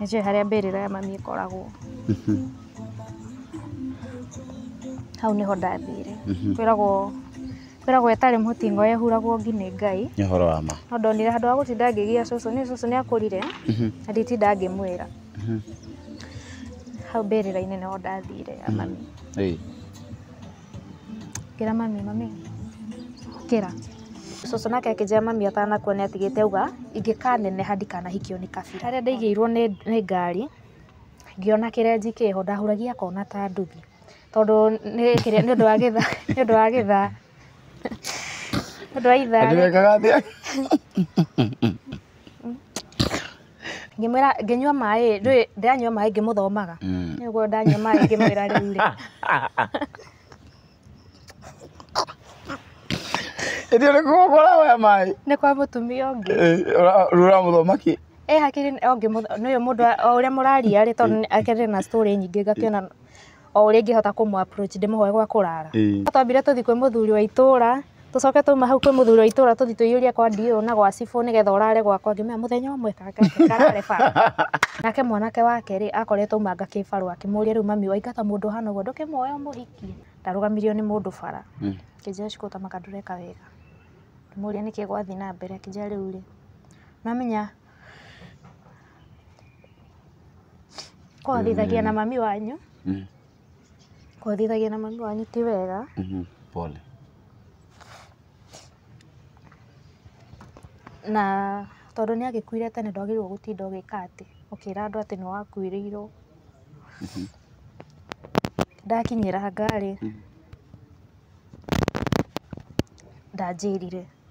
nä njå harä a rä ra ya mami ä koragwo mhm. hau nä ndathire mhm. kwĩragwo kwĩragwo kwä ragwo må yehuragwo ngi ngai nä wa ma no ndonire handå wa gå ngĩgia cũcũ gia cåcå nä cåcå nä akå rire mhm. na nditinda ngĩmwĩra mwä ra hau mbĩrĩra rä nĩho nä ndathire ya mami ngĩra ra mami mami kä ra Cũcũ nake akĩnjĩra mami atanakuua nĩ atigĩte auga ingĩkaneneha ndikanahikio nĩ kabira. Harĩa ndaigĩirwo nĩ ngari ngĩona kĩrenji kĩho ndahuragia ngona ta nduthi tondũ nĩ ũndũ wa gĩthaa nĩ ũndũ wa gĩthaa nĩ ũndũ wa ithaa ngĩmwĩra ngĩnyua maĩ ndũĩ ndĩranyua maĩ ngĩmũthomaga mm. nĩ ũguo ndanyua maĩ ngĩmwĩra rĩu rĩ Ndi ri ko kora we mai. Ni kwa mutumia ungi. Rura muthomaki. Eh hakiri ungi ni mundu uria muraria ri tondu akiri na story nyingi ngakiona o uria ngihota kumu approach ndimuhoe gwa kurara. Twambire tuthi kwi muthuri wa itura tucoke tuma hau kwä må thuri wa itå ra tå thi tå iyå kwa ndiå na gwa cibå nä getha å rare gwakwa ngä mea må thenya å mwe karare nake mwanake wake rä akoretwo uma ngakä barå akä må ria rä u mami waingata må ndå hana ndå kä muoya må hikie ndarå gamirio nä må ndå bara kä njä cikuta makandå reka wega ndĩmũrie nĩkĩĩ gwathi na mbere akĩnjĩra rĩu rĩ nĩwamenya kũhotithagia na mami wanyu mm-hmm. kũhotithagia na mami wanyu ti wega mm-hmm. pole na tondũ nĩ agĩkuire tene ndwagĩrĩirwo gũtinda ũgĩka atĩ ũkĩra andũ atĩ nĩ wakuĩrĩirwo mm-hmm. ndakinyĩranga rĩ ndanjĩrire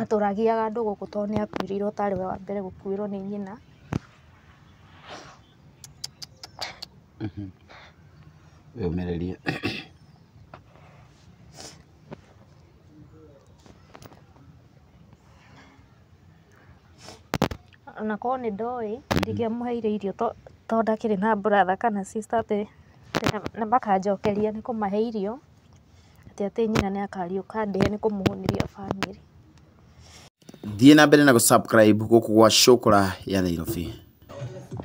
atũragiaga andũ gũkũ tondũ nĩatuĩrĩirwo ta arĩ we wa mbere gũkuĩrwo nĩ nyina. Mhm. Wĩũmĩrĩrie. Ona korwo nĩ ndoĩ mhm. ndingĩamũheire irio tondũ ndakĩrĩ na brother kana sister atĩ makanjokeria nĩ kũmahe irio, atĩ atĩ nyina akariũka andĩhe nĩ kũmũhũnĩria bamĩrĩ thiä na mbere na gå gå kå gwa cåkåra ya nairobi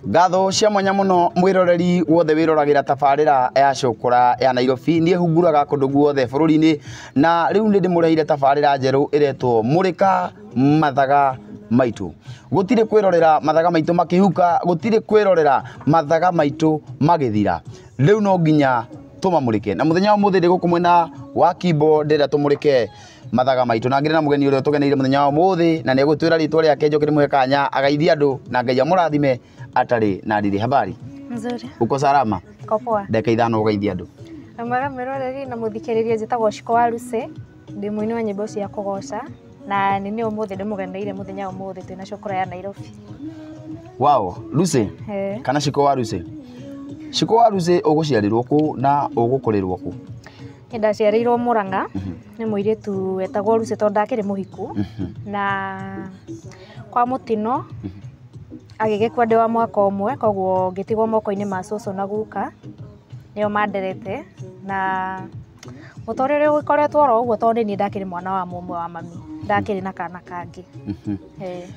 ngatho cia mwanya muno mwiroreri wothe ra tabarira ya cukura ya Nairobi ni kå ndå guothe bururi-ini na riu ni ndimureire tabarira njeru iretwo murika mathaga maitu kwä rorera mathaga maitu makihuka kwä rorera mathaga maitu magithira riu no nginya ke na thä umuthi gå kå mwena wa kimbo rä ke mathaga maitu na ngire na mugeni geni å rä a wa muthi na nä gutwira ritwa ria kenjo two rä ake kanya agaithia andå na ngai amurathime atari na ndiri habari nzuri uko salama uko poa ndeke ithano ugaithia gaithia andå mwega mä na muthikiriria thikä shiko wa ruse ndi muini wa nyimbo cia kå na nä nä å må thä muthenya wa muthi twina twä ya nairobi wao ruse kana shiko wa ruse shiko wa ruse å ku na å ku ndaciarä ndaciareirwo må ranga nä må irä tu wetagwo ruci tondå ndakä rä må hiku uhuh. na kwa må tino uhuh. agä gä kua ndä wa mwaka å mwe koguo ngä tigwo moko-inä ma cåcå na guka nä o manderete na må tå rä re å gä koretwo oro å guo tondå nä niä ndakä rä mwana wa må mwe wa mami ndakä rä na kana kangä uhuh.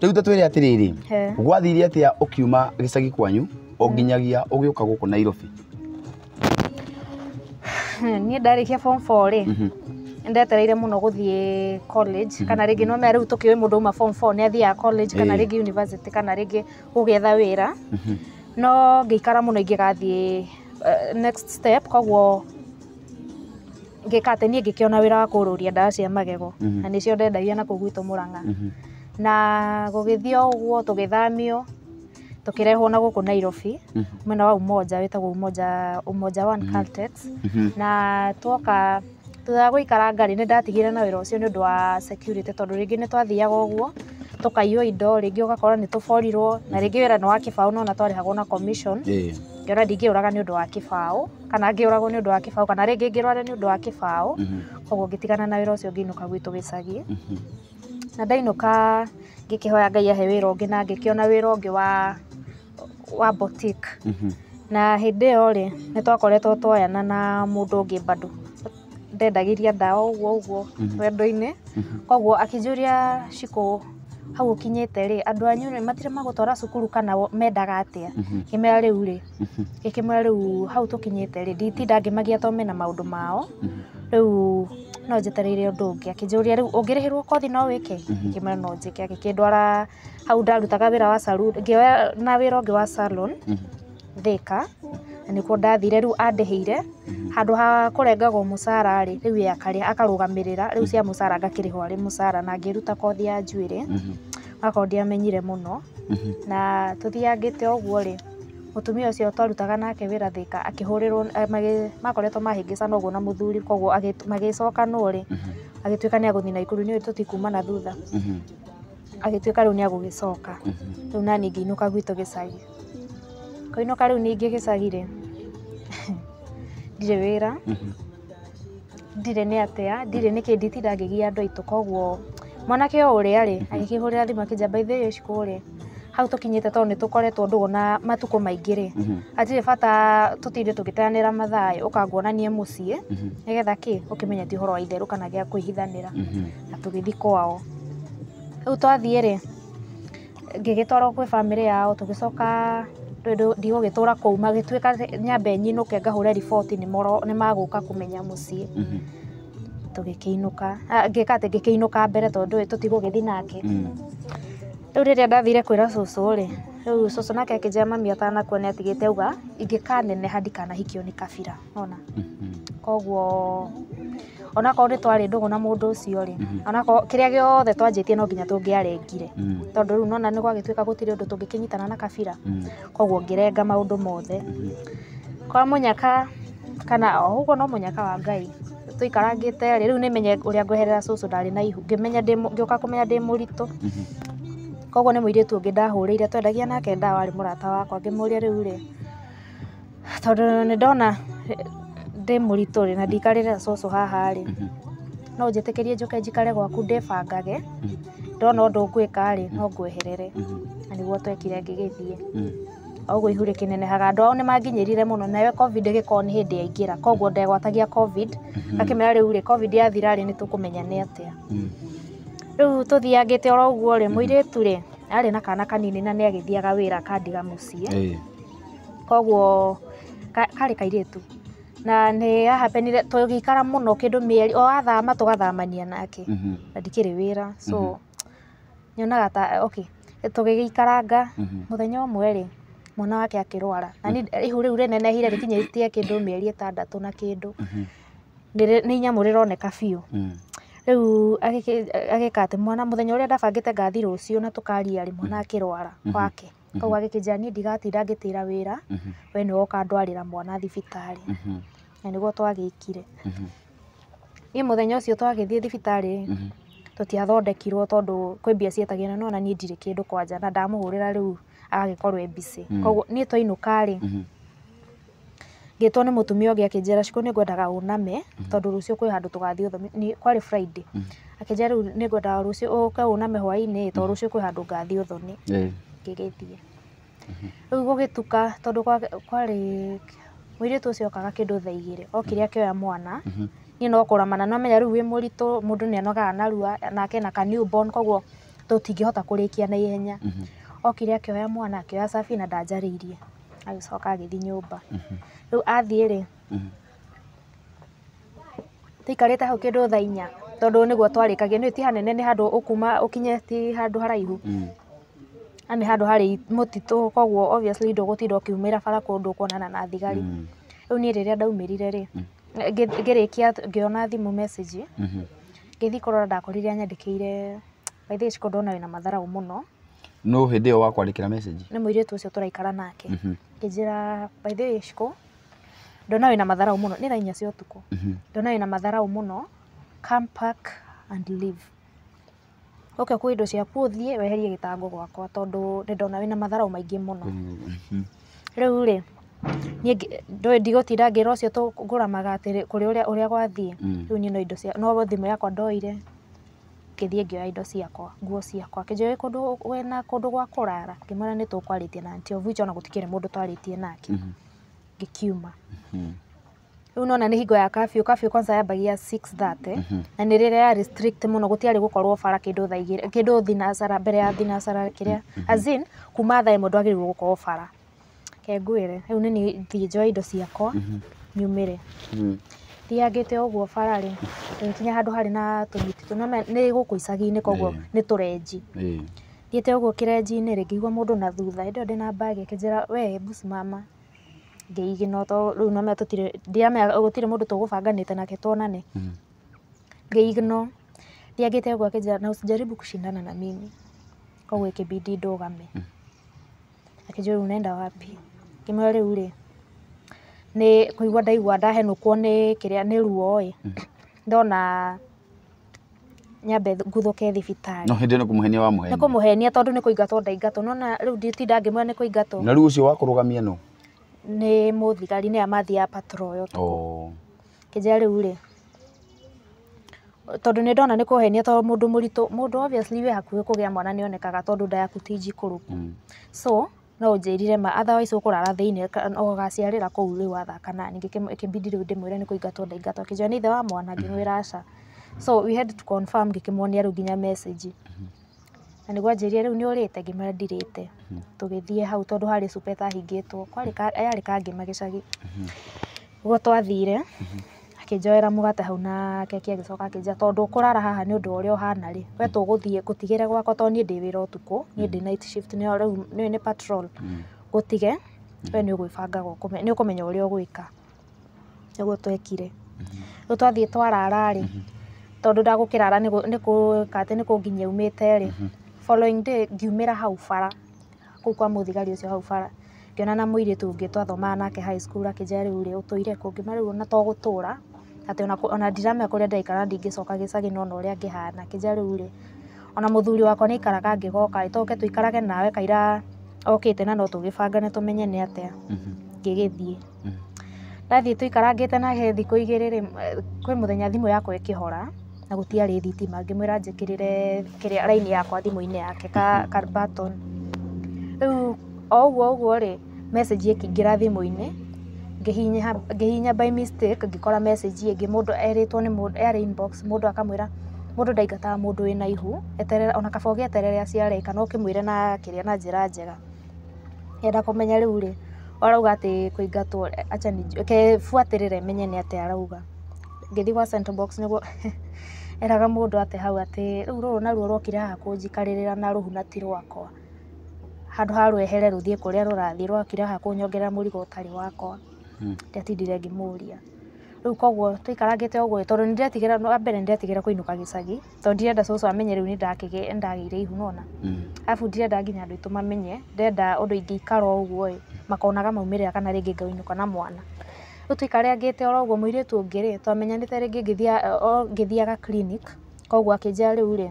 rä u ta twä re atä rä rä gwathire atä a å kiuma gä cagi kwanyu o nginyagia å gä å ka gå kå nairobi Hmm, niä ndarä form four rä nä ndetereire må no gå thiä college kana eh. rä ngä omea rä u tå kä å må ndå uma form four nä athiaga college kana rä ngä university kana rä ngä gå gä etha wä ra mhm. no ngä ikara må no ingä gathiä eh, next step koguo ngä ka atä niä ngä kä ona wä ra wa kå rå ria ndawa cia magego mhm. na nä cio ndendagia na kå gwitå må ranga mhm. na gå gä thiä å guo tå gä thamio tukirehwo na guku Nairobi mhm. mwena wa Umoja witagwo Umoja Umoja One mhm. cultex mhm. na twoka thutha guikara ngari ni ndatigire na wira ucio ni undu wa security tondu ringi ni twathiaga uguo tukaiywo indo ringi ugakora ni tuborirwo na ringi wira ni wa kibao na twarihagwo na commission ngiona uraga ni undu wa kibao kana ngiuragwo ni undu wa kibao kana ringi ngi rwara ni undu wa kibao koguo ngitigana na wira ucio ngiinuka gwitu gicagi na ndainuka ngikihoya ngai ahe wira ungi na ngikiona wira ungi wa wa boutique mhm. na hindi iyo ri ni twakoretwo twoyana na mundu ungi bado ndendagiria ndawa uguo uguo mhm. wendo-ini mhm. koguo akijuria ciku hau ukinyite ri andu anyu ri matire magutwara cukuru kana mendaga atia kimera riu ri gikimera riu hau tukinyite ri nditinda tome na mena maundu mao riu no njetereire undu ungi akinjuria riu ungirihirwo kothi no wike ngimwira mm-hmm. no njike agikindwara hau ndarutaga wira wa salon ngioya na wira ungi wa salon thika mm-hmm. na nikuo ndathire riu andiheire mm-hmm. handu ha kurengagwo mucara ri riu ye akaria akarugamirira riu cia mucara ngakirihwo ari mucara na ngiruta kothi ya njuiri akorwo ndiamenyire muno na tuthiangite uguo ri mũtumia ũcio twarutaga nake wĩra Thĩka akĩhũrĩrwo eh, makoretwo mahĩngĩcana ũguo na mũthuri koguo magĩcoka no rĩ mhm. agĩtuĩka nĩ agũthiĩ Naikuru nĩũĩ tũtikuma na thutha mhm. agĩtuĩka rĩu nĩ agũgĩcoka mhm. rĩu nani ngĩinũka gwitũ gĩcagi kwainũka rĩu ningĩ gĩcagi rĩ ndirĩ wĩra ndirĩ nĩ atĩa ndirĩ nĩkĩ nditinda ngĩgia andũ aitũ koguo mwanake o ũrĩa rĩ agĩkĩhũrĩra thimũ akĩnjĩra by the way ũcikũ rĩ hau tukinyite tondu nitukoretwo na matuko maingi ri mhm. atire bata tutinde tugiteanira mathayo ukanguonanie mucii mhm. nigetha ki ukimenya ti horo wa itheru kana gia kwihithanira mhm. na tugithi kwao riu twathie ri ngigitwarwo kwi family yao tugicoka ndigũgĩtũra kũu magĩtuĩka nyambe nyinũke ngahũre riboti nĩ magũka kũmenya mũciĩ tũgĩkĩinũka ngĩka atĩ ngĩkĩinũka mbere tondũ tũtigũgĩthiĩ nake rä u rä rä a ndathire kwä ra cåcå rä rä u cåcå nake akä mami atanakua nä atigä te uga ingä kaneneha ndikanahikio nä kabira ona mhm. koguo onakorwo nä twarä ndå gå na må ndå å cio rä mhm. onakorwo kä rä a tie no nginya tå ngä arengire mm. nona nä gwagä tuä ka gå å ndå tå ngä kä nyitana na kabira mm. koguo ngä renga mothe mhm. kwa må kana o no må wa ngai tå te rä rä menye å ngweherera cåcå ndarä na ihu ngä menya ngä å ka kå menya ndä må ritå koguo nĩ mũirĩtu ũngĩ ndahũrĩire twendagia nake ndawa arĩ mũrata wakwa ngĩmũria rĩu rĩ tondũ nĩ ndona ndĩ mũritũ rĩ na ndikarĩre cũcũ haha rĩ no ũnjĩtĩkĩrie njũke njikare gwaku ndĩbangage ndona ũndũ ngwĩka rĩ no ngweherere na nĩguo twekire ngĩgĩthiĩ o ũguo ihu rĩkĩnenehaga andũ ao nĩ manginyĩrire mũno nayo covid ĩgĩkorwo nĩ hĩndĩ yaingĩra koguo ndegwatagia covid mhm. ngakĩmera rĩu rĩ covid yathira rĩ nĩ tũkũmenya nĩ atĩa mhm. Rĩu tuthiangite oro ũguo rĩ muiritu mhm. rĩ ari na kana kanini na ni agithiaga wira kandiga mucii koguo kari kairitu na nä ahapenire tå gä muno kä o athama tå gathamania nake mhm. na mm -hmm. rä wä so mhm. nyonaga ta okay. tå gä gä rĩ må thenya å mwerä mwana wake akä rwara na ihu rä u rä nenehire rä kinyä kä ndå mä eri tandatå na kä ndå nä inyamå rä roneka biå Rĩu agĩka atĩ mwana mũthenya ũrĩa ndabangĩte ngathi rũciũ na tũkaria rĩ mwana mhmm. akĩrwara mhmm. wake kau mhmm. agĩkĩnjĩra niĩ ndigatinda ngĩtĩra wĩra we nĩwe ũkandwarĩra mwana thibitarĩ na nĩguo twagĩkire. Niĩ mũthenya ũcio twagĩthiĩ thibitarĩ tũtiathondekirwo tondũ kwĩ mbia cietagio no ona niĩ ndirĩ kĩndũ kwanja na ndamũhũrĩra rĩu agagĩkorwo e busy. Koguo niĩ twainũka rĩ ngĩtwo nĩ mũtumia ũngĩ akĩnjĩra cukũ nĩ ngwendaga ũname mhm. tondũ rũciũ kwĩ handũ tũgathiĩ ũthome kwarĩ Friday mhm. akĩnjĩra rĩu nĩ ngwendaga rũciũ ũke ũname hwaĩ to tondũ mhm. rũciũ kwĩ handũ ngathiĩ ũthoni ngĩgĩthiĩ rĩu gũgĩtuka tondũ kwarĩ mũirĩtu ũcio okaga kĩndũ thaa igĩrĩ okire akĩoya mwana niĩ no kũramana nĩwamenya rĩu wĩ mũritũ mũndũ anogaga narua nake ena ka newborn born koguo tũtingĩhota kũrĩkia na ihenya okire akĩoya mwana akĩoya cabi na ndanjarĩirie agĩcoka agĩthiĩ nyũmba mhm. rĩu athiĩ rĩ mhm. tũikarĩte hau kĩndũ thaa inya tondũ nĩguo twarĩkagia nĩ ti hanene nĩ handũ ũkuma ũkinye ti handũ haraihu mhm. na nĩ handũ harĩ mũtitũ koguo obviously ndũgũtinda ũkiumĩra bara kũndũ ũkuonana na thigari rĩu niĩ rĩrĩa ndaumĩrire rĩ ngĩrĩkia ngĩona thimũ message ngĩthiĩ kũrora ndakorire anyandĩkĩire by the way ciku ndona wĩna matharau mũno no hä ndä ä yo wakwandäkä message nä må irä tu å cio tå raikara nake mhm. ngä by the way shiko ndona wä na matharaå må no nä rainya cia å tukå mhm. ndona wä na matharaå må come back and leave oke kwä indo ciaku å thiä weherie gä tango gwakwa tondå nä ndona wä na matharaå maingä må no mhm. rä u rä ndigåtinda ngä ra å cio tå ngå ramaga atä kå rä å rä a gwathiä mm. rä u niä no indo no thimå yakwa ndoire ngĩthiĩ ngioya indo ciakwa nguo ciakwa kijoe kundu wena kundu gwa kurara ngĩmwĩra ni tukwaritie na anti Ovich na gutikire mundu twaritie nake mhm. ngĩkiuma mhm. rĩu nona nĩ hingo ya curfew curfew kwanza yambagia 6:30 mhm. na nĩ rĩrĩa ya restrict muno gũtiarĩ gũkorwo bara kĩndũ thaa igĩrĩ kĩndũ thinacara mbere ya thinasara kiria azin in kuma thaa ĩmwe ndwagĩrĩirwo gũkorwo bara ke ngwĩre rĩu ni niĩ thiĩ njoe indo ciakwa nyumĩre thiangĩte ũguo bara rĩ gĩkinya handũ harĩ na tũmiti tũnene nĩ gũkũ icagi-inĩ koguo nĩ tũrenji thiĩte ũguo kĩrenji-inĩ rĩ ngĩigua mũndũ na thutha hĩndĩ ĩyo ndĩna mbagi akĩnjĩra we mbuci mama no to rĩu no tũtirĩ ndiramenya gũtirĩ mũndũ tũgũbanganĩte nake tuonane hmm. ngĩigno thiangĩte ũguo akĩnjĩra na usijaribu kushindana na mimi koguo ikibidi ndũgame hmm. akĩnjĩra unaenda wapi ngĩmwĩra rĩu rĩ nä kå igua ndaigua ndahenukwo nä kä rä nä ruo ä hmm. ndona nyambe nguthåke thibitarä no hä ndä nä må henia wa må henia nä kå tondå nä kå ndaingatwo nona rä nditinda ngä mwä nä kå ingatwo na rä u å cio wa kå rå gamia no nä må thigari nä a mathiaga yo kä njä ra rä u rä tondå nä ndona nä kå henia tondå må ndå må we hakuhä kå gä a mwana nä onekaga tondå nda yaku ti njikå rå hmm. so no ũnjĩrire ma otherwise ũkũrara thĩinĩ ũgaciarĩra kũu rĩu wathaka na ningĩ ĩkĩmbindi rĩu ndĩmwĩre nĩ kũingatwo ndaingatwo akĩnjĩra nĩ ithe wa mwana mhm. ngĩmwĩra aca so we had to confirm ngĩkĩmuonia rĩu nginya message mhm. na nĩguo anjĩrire rĩu nĩ ũrĩte ngĩmwĩra ndirĩte mhm. tũgĩthiĩ hau tondũ harĩ supeta ĩtahingĩtwo yarĩ ka ngĩma gĩcagi ũguo twathire akinjoera mũgate hau na keki agĩcoka akĩnjĩra tondũ ũkũrara haha nĩ ũndũ wa ũrĩa ũhana rĩ we tũgũthiĩ ngũtigĩre gwakwa tondũ niĩ ndĩ wĩra ũtukũ niĩ hmm. ndĩ night shift nĩyo rĩu nĩũĩ nĩ patrol ngũtige hmm. hmm. we nĩ ũgwĩbangaga nĩ ũkũmenya ũrĩa ũgwĩka nĩguo twekire rĩu twathiĩ twarara rĩ tondũ ndagũkĩrara nĩ gwĩka atĩ nĩ kũnginyia umĩte rĩ following day ngiumĩra hau bara kũu kwa mũthigari ũcio hau bara ngĩona na mũirĩtu ũngĩ twathomaga nake high school akĩnjĩra rĩu rĩ ũtũire kũ ngĩmwĩra rĩu ona to gũtũra Atĩ ona ona ndiramenya kũrĩa ndaikara ndingĩcoka gĩcagi no ona ũrĩa ngĩhana kĩnja rĩu rĩ, ona mũthuri wakwa nĩ aikaraga angĩgoka ĩ, to ũke tũikarage nawe kaira okĩte na no tũgĩbangane tũmenye nĩ atĩa. Mhm. Ngĩgĩthiĩ. Mhm. Ndathiĩ tũikarangĩte nake thikũ igĩrĩ rĩ, kwĩ mũthenya thimũ yakwa ĩkĩhora na gũtiarĩ thitima, ngĩmwĩra anjĩkĩrĩre kĩrĩa raini yakwa thimũ-inĩ yake ka mhm. button. Rĩu o ũguo ũguo rĩ, message ĩkĩingĩra thimũ-inĩ ngihinya by mistake ngikora message ĩngĩ mundu eritwo ni mundu yarĩ inbox mũndũ akamwĩra mũndũ ndaingataga mũndũ wĩna ihu eterera ona kaba ũgĩeterere aciare kana ũkĩmwĩre na kiria na njĩra njega yenda kũmenya riu ri arauga ati kuingatwo acha ni ke fuatirire menye ni ati arauga ngithi ngĩthiĩ gwa centrebox nĩguo eraga mundu ati hau ati atĩ rĩu rũrũ naruo rwokire haha kũnjikarĩrĩra na ruhu na ti rwakwa handũ ha rwehere rũthiĩ kũrĩa rũrathiĩ rwokire haha kũnyongerera mũrigo ũtarĩ wakwa ndiatindirie rä u koguo tuikarangite uguo tondu ndiretigira wa mbere ndiretigira kuinuka gicagi tondu ndirenda cucu amenye riu nindagiire ihu nona mm. arabu ndirenda nginya andu aitu mamenye ndirenda undu ingiikara uguo makonaga maumĩrĩra kana ringi ngauinuka na mwana riu tuikareangite oro uguo muiritu ungi ri twamenyanite ringi ngithiaga clinic koguo akinjira riu ri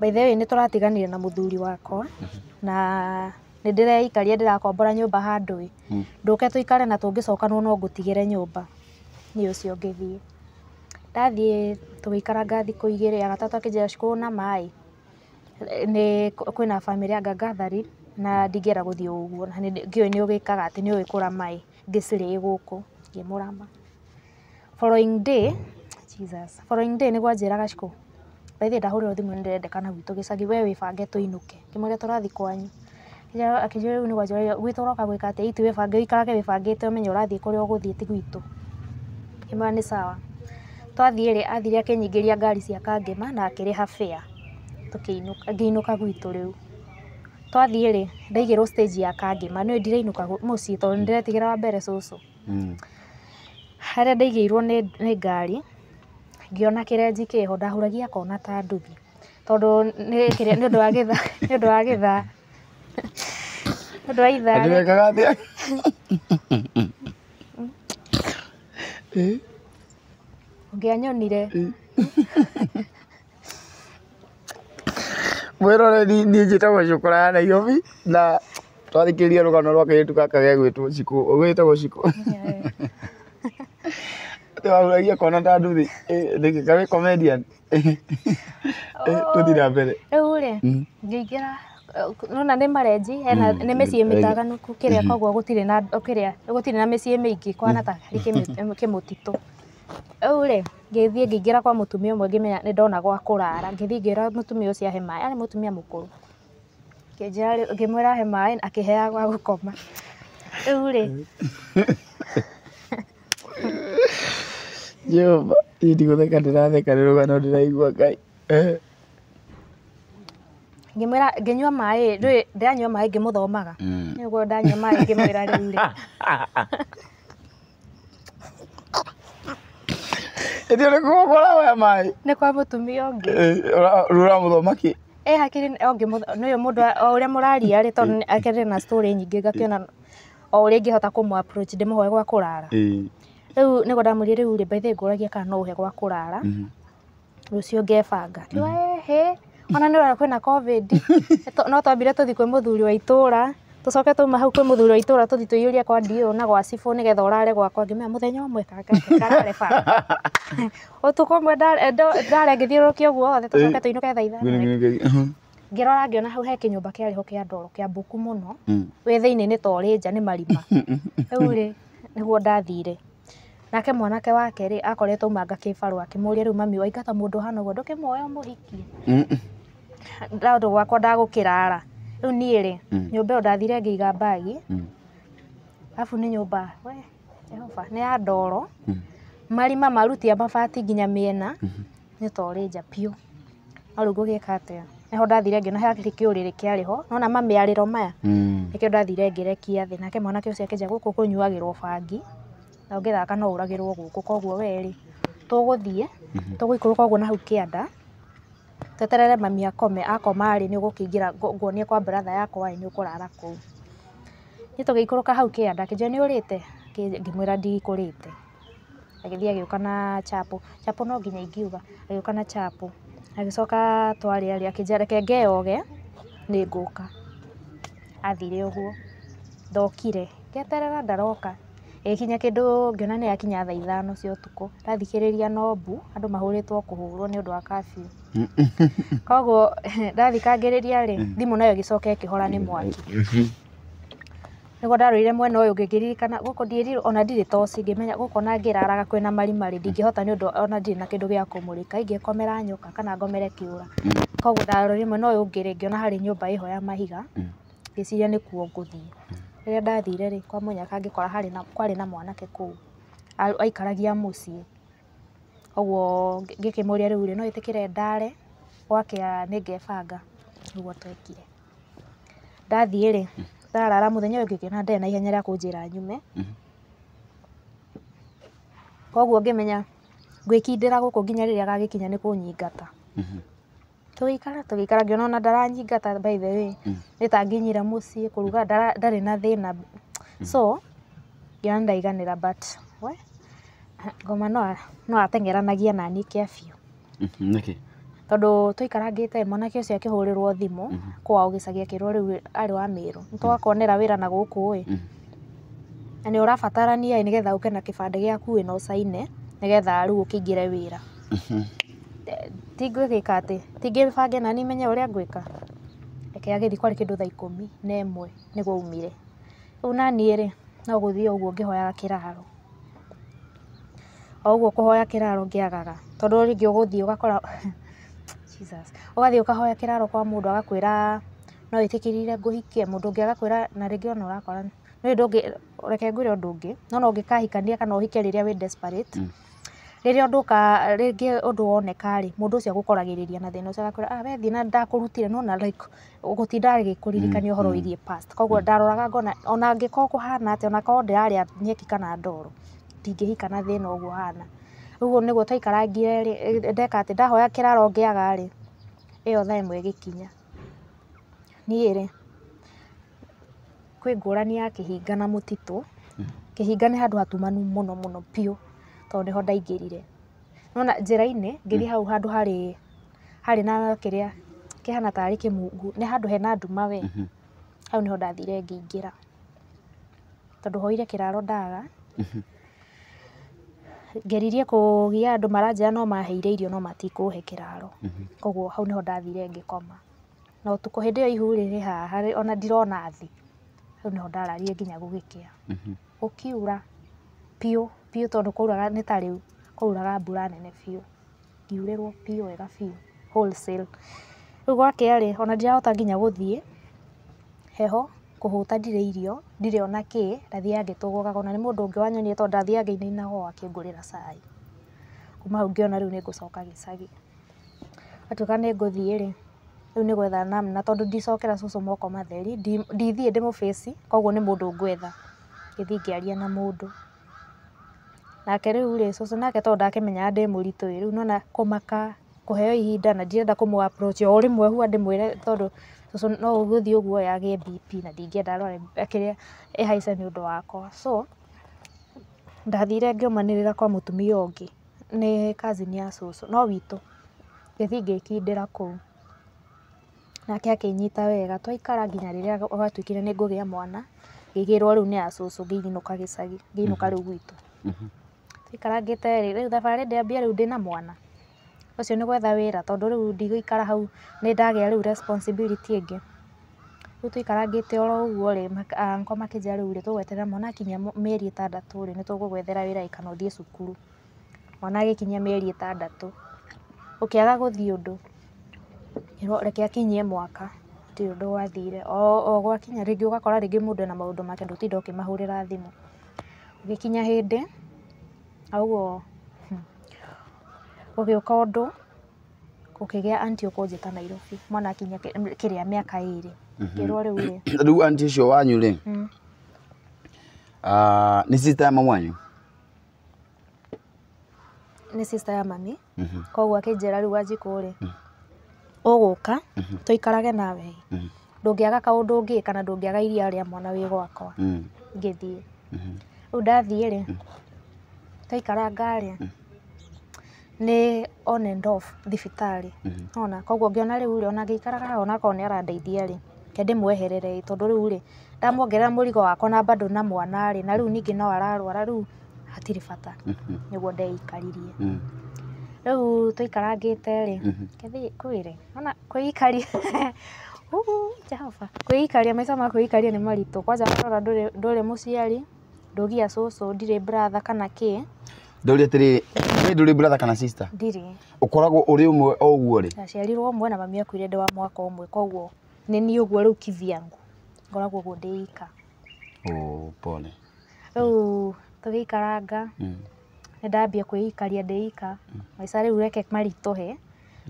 by the way nitũratiganire na muthuri wakwa mm-hmm. na nä ndä reikaria ndä rakombora nyå mba hmm. na tå no ngå tigä re nyå mba nä å cio ngä thiä ndathiä tå gä ikaranga thikå igä rä na maä kwä na bamä anga gathari na ndingä enda gå thiä å guo na ngä å nä å gä kaga atä nä å gä kå ra maä ngä cirä gå kå ngä må rama following day Jesus following day nä gwanjä raga cikå thaithi ndahå rä rwo thimå nä we wä bange tå inå kwanyu akinjĩra rĩu nĩ gwanjũragia gwitũ ũroka gwĩka atĩa ĩ ti wĩbange ũikarage wĩbangĩte ũmenye ũrathiĩ kũrĩa ũgũthiĩ ti gwitũ ngĩmwĩra nĩ sawa twathiĩ rĩ athire akĩnyingĩria ngari cia Kangema na akĩrĩha fare ngĩinũka gwitũ rĩu twathiĩ rĩ ndaigĩrwo stage ya Kangema nĩũĩ ndirainũka mũciĩ tondũ nĩndĩretigĩra wa mbere cũcũ hmm. harĩa ndaigĩirwo nĩ ngari ngĩona kĩrenji kĩho ndahuragia kona ta nduthi tondũ nĩ ũndũ wa gĩthaa andå a ithaa ndwekaga atä ngä anyonire mwirore niä njätagwo cukå ya nairobi na twathikä ria rå gano rwa kairä tu gaka gegwä two cikå å gwä tagwo cikå atä waguragia kona ta nduthi ndä gä ka wä tå thira mbere rä u rä mm. ngä ingä ra nona nä marenji nä mä ciä mä taganuku kä rä koguo gå tirä na mm, mm, kä mm-hmm. gutire na mä ciä mä ingä kwana tarä kä må titå rä ngä ngä kwa må tumia å mwe ndona gwa kå rara ngira thiä ngä må tumia å cio ahe maä arä må tumia må kå ahe akä gwa gukoma koma jehova ii ndigå theka ndä ratheka nä ndä raigua ngai ngimwira nginyua mai mm. ndui ndiranyua mai ngimuthomaga mm. niguo ndanyua mai ngimwira riu ri Ndi uri kugukora we mai ni kwa mutumia ungi rura muthomaki e hakiri ungi nuyu mundu o uria muraria ri tondu akiri na story nyingi ngakiona o uria ngihota kumu approach ndimuhoe gwa kurara riu niguo ndamwirire riu ri mbaithi nguragia kana no uhe gwa kurara mm-hmm. rucio ngebanga kiwa mm-hmm. ehe ona nä rona kwä na no twambire tå thiä kwä må thuri wa itå ra tå coke tå uma kwä må thuri wa itå ra tå thiä tå iyå ria kwa ndiå na gwa cibå nä getha å rare gwakwa ngä mea må thenya å mwe å tå kå mwe ndarä ngä thiå rå kia å guo othe tå coke eh, tå inå ke tha ithano uh-huh. ngirora ngiona hau he kinyumba kiarä ho kia ndoro kia mbuku muno hmm. wä thä inä nä torä nja nä marima rä u rä nä ndathire nake mwanake wake rä akoretwo manga kä barå akĩmũria rä u mami waingata må ndå hana å guo ndå kä muoya må hikie ndatå gwakwa ndagå kä rara rä u niä rä mm. nyå mba ä yo ndathire ngä iga mbagi mm. arabu nä nyå mba jehova nä ya ndoro mm. marima marutia mabati nginya miena mm-hmm. nä torä nja piå no rä u gå gä ka atä nä ho ndathire ngä nahe kä å rä rä kä arä ho nona mamä arä ro maya nä kä o ndathire ngä rekia thä nake mwanake å cio akä nja gå kå kå nyuagä rwo bangi na å ngä thaka no å ragä rwo gå kå koguo werä tå gå thiä mm-hmm. tå gå ikå rå ka å guo kä anda tweterere mami akome akoma rĩ nĩ ũgũkĩingĩra nguonie kwa brother yakwa nĩ ũkũrara kũu niĩ tũgĩikũrũka hau kĩanda akĩnjũria nĩ ũrĩte ngĩmwĩra ndikũrĩte agĩthiĩ agĩũka na chapo chapo no nginya ingiuga agĩũka na chapo agĩcoka twarĩa rĩ akĩnjĩra reke ngeoge nĩ ngũka athire ũguo ndokire ngeterera ndaroka ĩgĩkinya kĩndũ ngĩona nĩ yakinya thaa ithano cia ũtukũ. Ndathikĩrĩria Nobu, andũ mahũrĩtwo kũhũrwo nĩ ũndũ wa curfew. Koguo ndathikangĩrĩria rĩ, mm. thimũ nayo ĩgĩcoka ĩkĩhora nĩ mwaki. Mm-hmm. Nĩguo ndarũire mwena ũyũ ngĩririkana gũkũ ndiĩrirwo ona ndirĩ toci ngĩmenya gũkũ ona ngĩraraga kwĩna marima rĩ, ndingĩhota nĩ ũndũ ona ndirĩ na kĩndũ gĩa kũmũrĩka, ingĩkomera nyoka kana ngomere kĩũra. Mm. Koguo ndarũire mwena ũyũ ũngĩ rĩ, ngĩona harĩ nyũmba ĩho ya mahiga, mm. ngĩciria nĩkuo ngũthiĩ. rä rä a ndathire rä kwamnyakangä kora kwarä na mwanake kå u aikaragia må ciä oguo ngä kä må ria rä urä no ä tä kä re ndare wake nä ngebanga åguo twekire ndathiä rä hmm. ndarara må thenya å yå ngä käna ndenaihenya rä a kå njä ra nyume hmm. koguo ngä menya gwä kindä ra gå kå nginya rä rä a gagä kinya nä kå nyingata hmm. tugikara tugikara ngĩona ona ndaranyingata by the way mm. nĩ ta nginyire mũciĩ kũruga ndarĩ na thĩna mm. so ngĩona ndaiganĩra but we ngoma no ateng'eranagia na nani kĩa biũ mm-hmm. nĩkĩ tondũ twaikarangĩte mwanake ũcio akĩhũrĩrwo thimũ mm-hmm. kwao gĩcagi akĩrwo rĩu arĩ wa mĩrũ nĩ twakonera mm-hmm. wĩra na gũkũ ĩ na nĩ ũrabatarania nĩgetha ũke na kĩbandĩ gĩaku na ũcaine nĩgetha rĩu ũkĩingĩre wĩra ti tingwĩgĩka atĩ tingĩbange nani menye ũrĩa ngwĩka reke agĩthiĩ kwarĩ kĩndũ thaa ikũmi na ĩmwe nĩguo aumire rĩu naniĩ rĩ no gũthiĩ ũguo ngĩhoyaga kĩraro o ũguo kũhoya kĩraro ngĩagaga tondũ rĩngĩ ũgũthiĩ ũgakora Jesus ũgathiĩ ũkahoya kĩraro kwa mũndũ agakwĩra no wĩtĩkĩrire ngũhikie mũndũ ũngĩ agakwĩra na rĩngĩ ona ũrakora nĩũĩ ndũngĩ reke ngwĩre ũndũ ũngĩ nĩwona ũngĩkahikania kana ũhike rĩrĩa wĩ desperate mm rĩrĩa ũndũ ũka rĩngĩ ũndũ woneka rĩ mũndũ ũcio agũkoragĩrĩria na thĩna ũcio agakwĩra ah thiĩ na ndakũrutire nĩwona like gũtinda agĩkũririkania ũhoro hmm. wĩgiĩ past koguo hmm. ndaroraga ngona ona angĩkorwo kũhana atĩa ona korwo ndĩrarĩa nyeki kana ndoro ndingĩhika na thĩna ũguo ũhana rĩu ũguo nĩguo twaikarangire rĩ ndeka atĩ ndahoya kĩraro ngĩaga rĩ ĩyo thaa ĩmwe ĩgĩkinya niĩ rĩ kwĩ ngũrani ya kĩhinga na mũtitũ hmm. kĩhinga nĩ handũ hatumanu mũno mũno biũ tondå nä ho ndaingä rire nona njä ra-inä ngä thiä mm. hau handå harä harä na kä rä a kä hana tarä kä mungu nä handå hena nduma we mm-hmm. hau nä ho ndathire ngä ingä ra tondå hoire kä raro ndaga mm-hmm. ngeririe kå gia andå maranjä ra no maheire irio no matikå he kä raro mm-hmm. koguo hau nä ho ndathire ngä koma na å tukå hä ndä ä yo ihurä rä haha ona ndirona thä hau nä ho ndararire nginya gå gä kä a gå kiura piå biũ tondũ kwauraga nĩ ta rĩu kwauraga mbura nene biũ ngiurĩrwo biũ wega biũ wholesale. Rĩu gwakĩa-rĩ ona ndirahota nginya gũthiĩ, heho, kũhũta ndirĩ irio, ndirĩ ona kĩĩ, ndathiaga ngĩtũgũũgaga ona nĩ mũndũ ũngĩ wanyonire tondũ ndathiaga ngĩinainaga ũũ akĩngũrĩra cai. Kuma hau ngĩona rĩu nĩ ngũcoka gĩcagi. Ndatuĩka ngũthiĩ rĩ rĩu nĩ gwetha namna tondũ ndicokera cũcũ moko matheri, ndithiĩ face i, kuoguo nĩ mũndũ ngwetha, ngĩthiĩ ngĩaria na mũndũ nake rĩu rĩ cũcũ nake tondũ ndakĩmenyaga ndĩ mũritũ ĩ rĩu u nona kå maka ihinda na ndirenda kũmũ må approach o rĩmwe mwe hua ndä mwä re no gũthiĩ ũguo å guo yagä BP na ndingĩenda arware kä rä nĩ ũndũ nä å ndå wakwa so ndathire ngĩũmanĩrĩra kwa mũtumia ũngĩ nĩ ngä nä kazini ya cũcũ no witũ, ngĩthiĩ ngĩkindĩra kũu nake akĩnyita wega twaikara nginya rĩrĩa gwatuĩkire nĩ ngũgĩa kire nä ngå gä a mwana ngä gä rwo rä u ya cåcå ngä inå ka gä cagi ikarangite ri riu thabarĩ ndĩambia riu ndĩna mwana ũcio nĩ gwetha wĩra tondũ riu ndigũikara hau nĩ ndagĩa riu responsibility ĩngĩ rĩu tũikarangĩte oro ũguo rĩ uncle ah, makĩnjĩra rĩu rĩ tũgweterera mwana akinyia mĩeri ĩtandatũ rĩ nĩtũkũgwethera wĩra ĩ kana ũthiĩ cukuru mwana agĩkinyia mĩeri ĩtandatũ ũkĩaga gũthiĩ ũndũ reke akinyie mwaka gũtirĩ ũndũ wathire o gwakinya rĩngĩ ũgakora rĩngĩ mũndũ ena maũndũ make ndũtinda ũkĩmahũrĩra thimũ gũgĩkinya hĩndĩ Koguo hmm, gũgĩũka ũndũ gũkĩgĩa aunty ũkũnjĩta Nairobi mwana akinyia kĩrĩa mĩaka ĩrĩ ngĩrwo mhm. rĩu rĩ rĩu aunty ũcio wanyu rĩ hmm. ah, nĩ sister ya mama wanyu nĩ sister ya mami mhm. koguo akĩnjĩra rĩu Wanjikũ rĩ mhm. ũgũka tũikarage nawe ndũngĩaga kaũndũ ũngĩka na ndũngĩaga iria rĩa mwana wĩ gwakwa ngĩthiĩ rĩu ndathiĩ rĩ twaikaranga rä mm. nä on and off thibitarä mm-hmm. ona koguo ngäona rä u rä ona ngä ikaraga onakorwo nä arandeithia rä ke mweherere tondå rä u rä ndamuongerera må rigo wakwa na bado na mwana rä na rä u ningä no ararwara rä u hatirä bata mm-hmm. nä guo ndeikaririe mm. rä u twaikarangä te rä mm-hmm. kethi kwä re ona kwä ikaria jehova kwä ikaria maica ma kwä ikaria nä maritå kwanja rora ndå rä må ciari ndũgia cũcũ ndirĩ brother kana kĩ ndũria atiri wĩ ndũrĩ brother kana sister ndirĩ ukoragwo uri umwe oguo ri aciarirwo umwe na mami akuire ndĩ wa mwaka ũmwe koguo ni ni uguo rĩu kithi yangu ngoragwo ũguo ndĩ ika oh, pole rĩu tũgĩikaranga hmm. nĩ ndambia kwĩikaria ndĩ ika hmm. maica rĩu reke maritũhe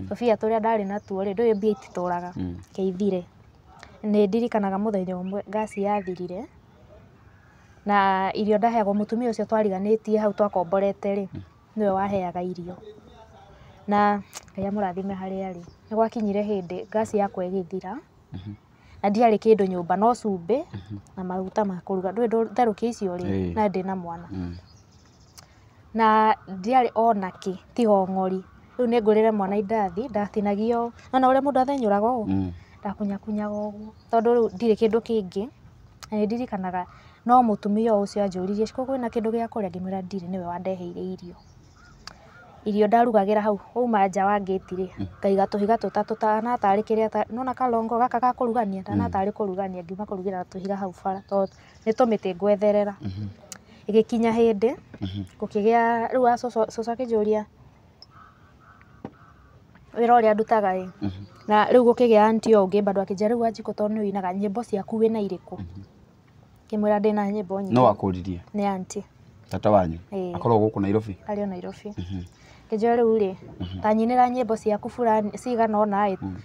tũbia hmm. tũrĩa ndarĩ natuo rĩ ndũĩ mbia ititũraga kĩithire nĩ ndirikanaga mũthenya ũmwe ngaci yathirire na irio ndaheagwo mutumia ucio twariganitie hau twakomborete ri hmm. niwe waheaga irio na Ngai amũrathime harĩa ari ni gwakinyire hindi gasi yakwa igithira mhm. na ndiari kindu nyumba no cumbi mhm. na maguta ma kuruga ndu therukia icio ri na ndi na mwana hmm. na ndiari onaki kĩ tiga o ng'ori rĩu nĩ mwana indathi ndatinagio ona uria mundu athenyuraga ũũ hmm. ndakunyakunyaga uguo tondu riu ndiri kindu kingi na nĩ ndirikanaga no mutumia ucio anjuririe ciko kwina kindu gia kuria ngimwira ndiri niwe wandeheire irio irio ndarugagira hau wauma nja wa ngĩti rĩ hmm. ngaiga tũhiga tũtatũ tana tarĩ kĩrĩa nona kalongo gaka ga kũrugania na hmm. tarĩ kũrugania ngiuma kũrugĩra tũhiga hau bara to nĩ tũmĩtĩ ngwetherera hmm. ĩgĩkinya hĩndĩ gũkĩgĩa rĩu wa cũcũ akĩnjũria wĩra ũrĩa ndutaga ĩ na rĩu gũkĩgĩa anti ũngĩ bado akĩnjĩra rĩu Wanjikũ tondũ nĩ ũinaga nyĩmbo ciaku wĩna irĩkũ ngimwira ndä na nyä no akåririe nä anti tata wanyu e. akoragwo gå kå nairobi arä o nairobi ngä mhm. njoe rä u rä mhm. tanyinä ra nyä mbo ciaku cigana ona ä mhm.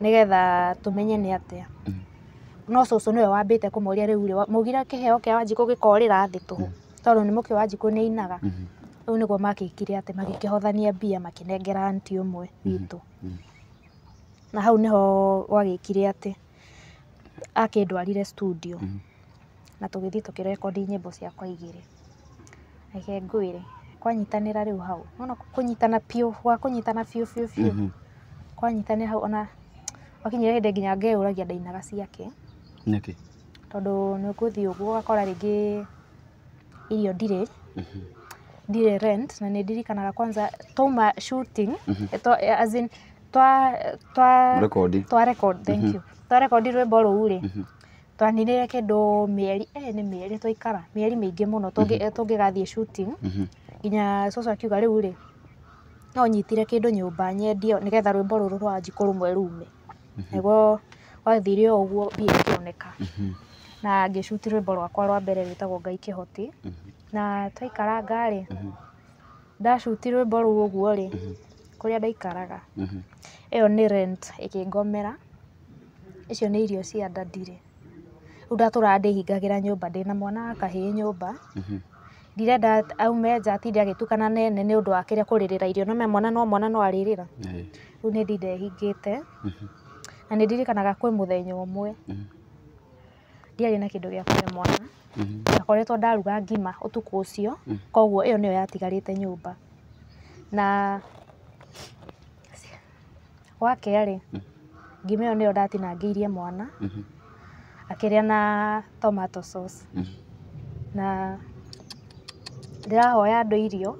nä getha tå menye nä atä a no cåcå nä we wambä te kå moria rä u rä maugire kä heo kä a wanjikå gä korä thä tå hå tondå nä må kä wanjikå nä ainaga rä u nä guo magä kire atä magä kä hothania mbia makä nengera nti å mwe na hau nä ho gwagä kire atä akä ndwarire studio mm -hmm na tũgĩthiĩ tũkĩrekondi nyĩmbo ciakwa igĩrĩ. Reke ngwĩre kwanyitanĩra rĩu hau, nĩwona kũnyitana biũ gwa kũnyitana biũ biũ biũ, mhm. kwanyitanĩra hau ona gwakinyire hĩndĩ nginya ngeyũragia ndainaga ciake. Nĩkĩ? Tondũ nĩũgũthiĩ ũguo ũgakora rĩngĩ irio ndirĩ, mhm. ndirĩ rent na nĩndirikanaga kwanza twauma shooting mhm. as in twa twa twa twarekondi thank you twa twarekondi rwĩmbo rũu-rĩ twanirire kindu mieri eh ni mieri twaikara mieri miingi muno tungigathie mhm. shooting mhm. nginya cucu akiuga riu ri no nyitire kindu nyumba nyendie nigetha rwimbo ruru rwa njiku rumwe rume mhm. niguo gwathire o uguo mbia ikioneka na ngicuti rwimbo rwakwa rwa mbere rwitagwo ngai kihoti na twaikaranga ri ndacuti rwimbo ruu uguo ri kuria ndaikaraga iyo ni rent ikingomera icio ni irio cia ndandire rä ndatå ndihingagira nyumba ndina mwana wa kahii nyumba mm-hmm. ndirenda aume nja atinde agä tukana nene nä å ndå wakä rä a kå rä rä ra irio no mwana no mwana no arä rä ra rä u nä ndi ndehingä te mm-hmm. na nä ndirikanaga kwä må thenya å mwe mm-hmm. ndiarä na kä ndå gä a kå mwana ndakoretwo ndaruga ngima å tukå å cio koguo ä yo nä yo yatigarä te nyå mba na wakea rä ngima ä yo nä yo ndatinangä irie mwana mm -hmm akĩrĩa ah, na tomato sauce mm -hmm. na ndĩrahoya andũ irio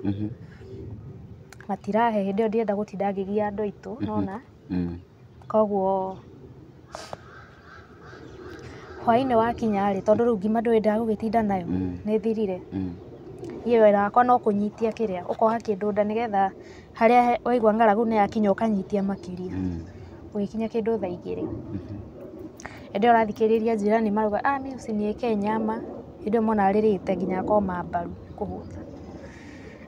matirahe hĩndĩ ĩyo ndĩrenda gũtinda ngĩgia andũ aitũ nona koguo hwainĩ wakinya rĩ tondũ rĩu ngima ndũĩ ndagũgĩtinda nayo nĩ thirire niĩ wĩra wakwa no kũnyitia kĩrĩa ũkoha kĩndũ nda nĩgetha harĩa waigua ng'aragu nĩ yakinya ũkanyitia makĩria gũgĩkinya kĩndũ thaa igĩrĩ hĩndĩ ĩyo ũrathikĩrĩria njirani marauga ah, mi usinieke nyama hĩndĩ ĩyo mwana arĩrĩte nginya akoma mbaru kũhũta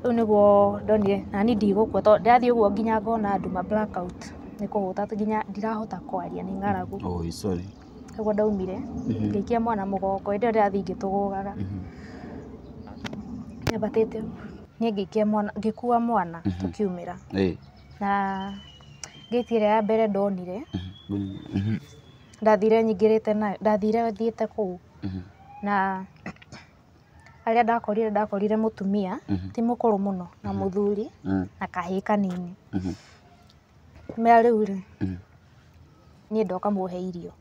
rĩu nĩguo ndonire na niĩ ndigũkua tondũ ndĩrathiĩ ũguo nginya ngona nduma blackout nĩ kũhũta nginya ndirahota kwaria nĩ ng'aragu oh, sorry ũguo ndaumire mhm. ngĩikia mwana mũgongo hĩndĩ ĩyo ndĩrathiĩ ngĩtũgũgaga mhm. nyambatĩte niĩ mwana ngĩkua mwana mhm. tũkiumĩra na ngĩti ĩrĩa ya mbere ndonire ndathire nyingĩrĩte na ndathire thiĩte kũu mhm. na arĩa ndakorire ndakorire mũtumia mhm. ti mũkũrũ mũno na mhm. mũthuri na kahĩĩ kanini maya rĩu rĩ niĩ ndoka mũhe irio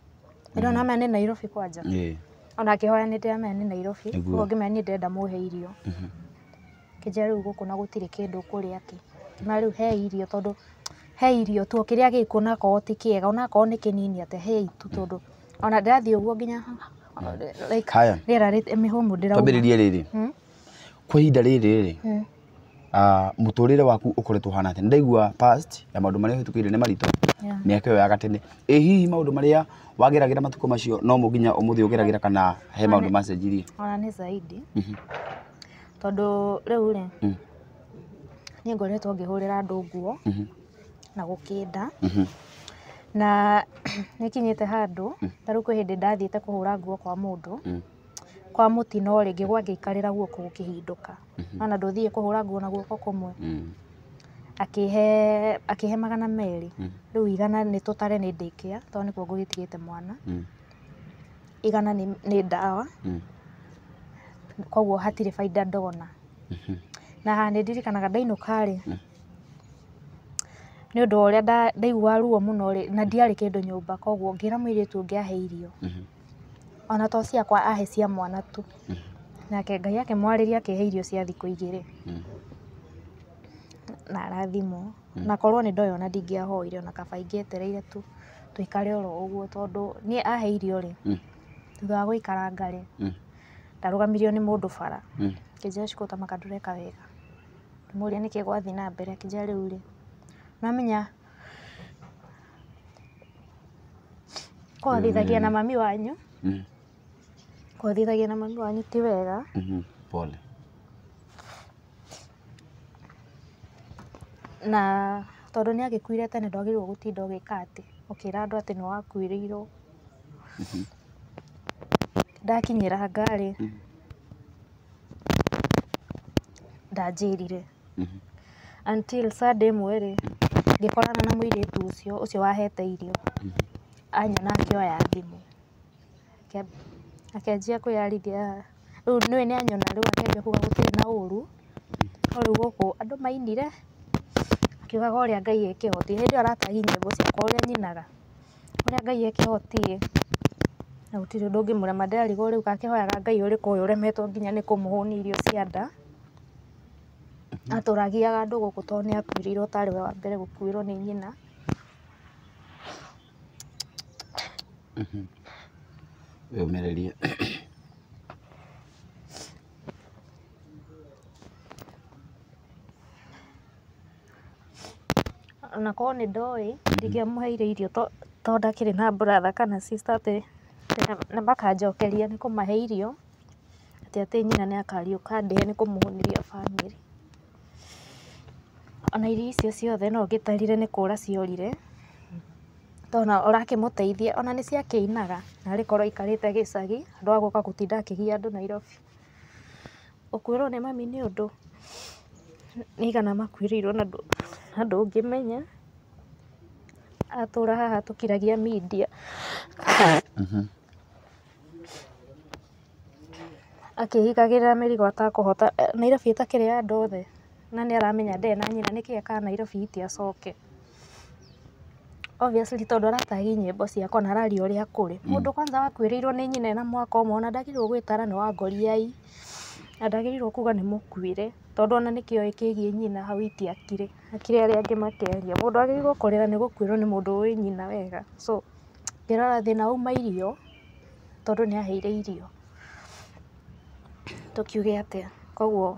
ndĩrona maya nĩ Nairobi kwanja ona akĩhoya nĩ ndĩrĩa maya nĩ Nairobi ũguo ngĩmera niĩ ndĩrenda mũhe irio akĩnjĩra rĩu gũkũ na gũtirĩ kĩndũ ũkũrĩa kĩ ngĩmwĩra rĩu he irio tondũ he irio tuo kä rä a gä kuo onakorwo ti kä ega onakorwo nä kä nini atä he itu tondå ona ndärathiä å guo nginya rä ra mä hå ndä ratwambä rä rie rä rä kwa ihinda rä rä rä må tå rä re waku å koretwo hana atä nä ndaigua ya maå ndå marä a hä tå kä ire nä maritå mä aka ä yo ya gatene ä hihi maå ndå marä a wagä ra matukå macio no må nginya å må thä å gä ra kana he maå ndå macenjirie ona nä zaidi mm-hmm. tondå rä u rä mm. nä ngoretwo ngä hå rä ra andå nguo mm-hmm na gukenda mm-hmm. na nikinyite handu mm. ta riu kwi hindi ndathiite kuhura nguo kwa mundu mm. kwa mutino ri ngigwa ngiikarira guoko gukihinduka mm-hmm. ona nduthie kuhura nguo na guoko kumwe mm. akihe akihe magana meri riu igana ni tutare ni ndikia to kuongo ngugitigite mwana igana ni ndawa koguo hatire faida ndona mm-hmm. na nä ndirikanaga ndainå karä nĩ ũndũ wa ũrĩa ndaiguaga ruo mũno rĩ na ndiarĩ kĩndũ nyũmba koguo ngĩra mũirĩtu ũngĩ ahe irio mhm. ona to ciakwa ahe cia mwana tu mhm. nake Ngai akĩmwarĩria akĩhe irio cia thikũ igĩrĩ mhm. na arathimwo na korwo nĩ ndoĩ ona ndingĩahoire ona kaba ingĩetereire tu tũikare oro ũguo tondũ niĩ ahe irio rĩ thutha wa gũikaranga rĩ ndarũgamirio nĩ mũndũ bara akĩnjĩra Shukuru Tamaka ndũreka wega ngĩmũria nĩkĩ gwathĩĩ na mbere akĩnjĩra rĩu rĩ mamenya kathithagia na mm-hmm. mami wanyu mm-hmm. kothithagia na mami wanyu ti wega mm-hmm. na tondå nä agä kuire tene ndågä rä rwo gå tinda å gä ka atä åkä ra andå atä nä wakuirä irw ndakinyä rangarä ndanjä rire ä mwe rä gä korana na må irä tu å cio waheteirio mm-hmm. anyona akä oya thim akejia krihia äya akmkagåt na å ru ä u k andå mainire ak gaga årä a ai kä hti hä ndä aratagi ym ciaka å räa nyinaga rä a ai kä hti t ndå ngä m r madr akä hoyaga ai å k å remetwo anä kå må hniirio cianda atũragiaga andũ gũkũ tondũ nĩ akuĩrĩirwo arĩ we wa mbere gũkuĩrwo nĩ nyina mm-hmm. yũmĩrĩrie ona korwo nĩ ndoĩ ndingĩamũheire irio tondũ ndakĩrĩ na brother kana sister atĩ na makanjokeria nĩ kũmahe irio, atĩ atĩ nyina nĩ akariũka andĩhe nĩ kũmũhũnĩria bamĩrĩ ona irio icio ciothe no ũngĩtarire nĩ kũra ciorire, tondũ ũrakĩmũteithia ona nĩ ciakĩinaga na korwo aikarĩte gĩcagi handũ ha gũka gũtinda akĩgia andũ Nairobi. Ũkwĩrwo nĩ mami nĩ ũndũ, nĩ igana makuĩrĩirwo na ndũngĩmenya, Atũra haha tũkiragia media mm-hmm. akĩhingagĩrĩra mĩrigo atakũhota, Nairobi ĩtakĩrĩ ya andũ othe na nä aramenya ndarä na nyina nä kä ekaga Nairobi iti acoke obviously tondå aratagi nyämbo ciakwa na araria å rä a kå rä må mm. ndå kwanza wakwä rä irwo nä nyina na mwaka å mwe ona ndagä rä irwo gwä tara nä wangoriai na ndagä rä kuga nä må kuä tondå ona nä kä oä kä giä nyina hau iti akire akire arä a angä makeria må ndå agä rä irwo kå rä ra nä gå kuä rwo nä må ndå å nyina wega so ngä rora thä na uma irio tondå nä aheire irio tå kiuge atä koguo